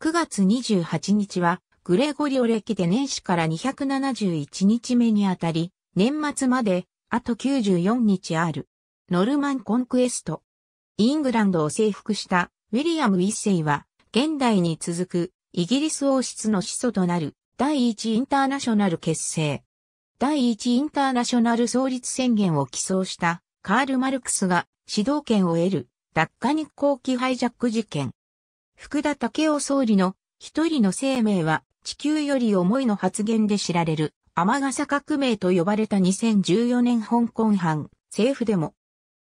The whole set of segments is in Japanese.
9月28日は、グレゴリオ歴で年始から271日目にあたり、年末まで、あと94日ある。ノルマンコンクエスト。イングランドを征服したウィリアム一世は、現代に続くイギリス王室の始祖となる第一インターナショナル結成。第一インターナショナル創立宣言を起草したカール・マルクスが指導権を得るダッカ日ーキハイジャック事件。福田武雄総理の一人の生命は地球より重いの発言で知られる天笠革命と呼ばれた2014年香港藩政府デモ。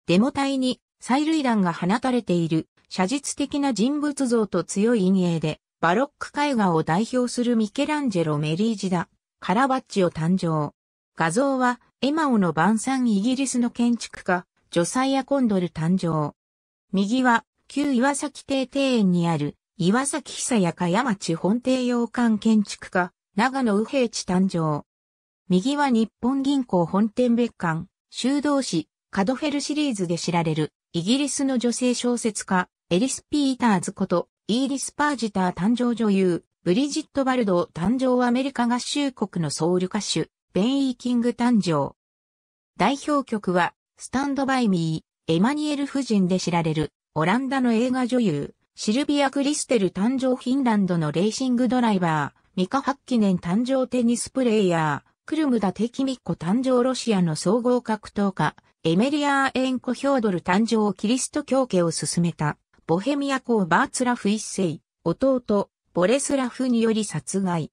デモ隊に催涙弾が放たれている写実的な人物像と強い陰影でバロック絵画を代表するミケランジェロ・メリージダ、カラバッチを誕生。画像はエマオの晩餐イギリスの建築家、ジョサイア・コンドル誕生。右は旧岩崎邸庭園にある、岩崎久香山地本邸洋館建築家、長野右平地誕生。右は日本銀行本店別館、修道士、カドフェルシリーズで知られる、イギリスの女性小説家、エリス・ピーターズこと、イーリス・パージター誕生女優、ブリジット・バルド誕生アメリカ合衆国のソウル歌手、ベン・イー・キング誕生。代表曲は、スタンド・バイ・ミー、エマニエル夫人で知られる、オランダの映画女優、シルビア・クリステル誕生フィンランドのレーシングドライバー、ミカ・ハッキネン誕生テニスプレイヤー、クルムダ・テキミッコ誕生ロシアの総合格闘家、エメリアエンコ・ヒョードル誕生キリスト教家を進めた、ボヘミア公バーツラフ一世、弟、ボレスラフにより殺害。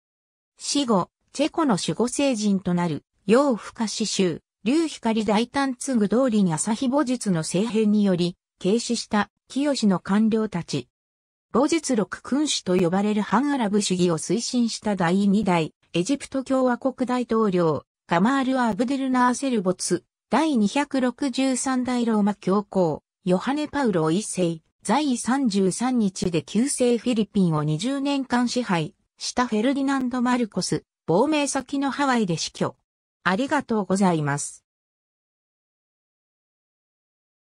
死後、チェコの守護聖人となる、ヨウ・フカシリュウ・ヒカリ大胆継ぐ通りに朝日母術の聖変により、軽視した清の官僚たち。後実六君主と呼ばれる反アラブ主義を推進した第2代エジプト共和国大統領ガマール・アブデルナーセルボツ第263代ローマ教皇ヨハネ・パウロ一世在位33日で旧制フィリピンを20年間支配したフェルディナンド・マルコス亡命先のハワイで死去。ありがとうございます。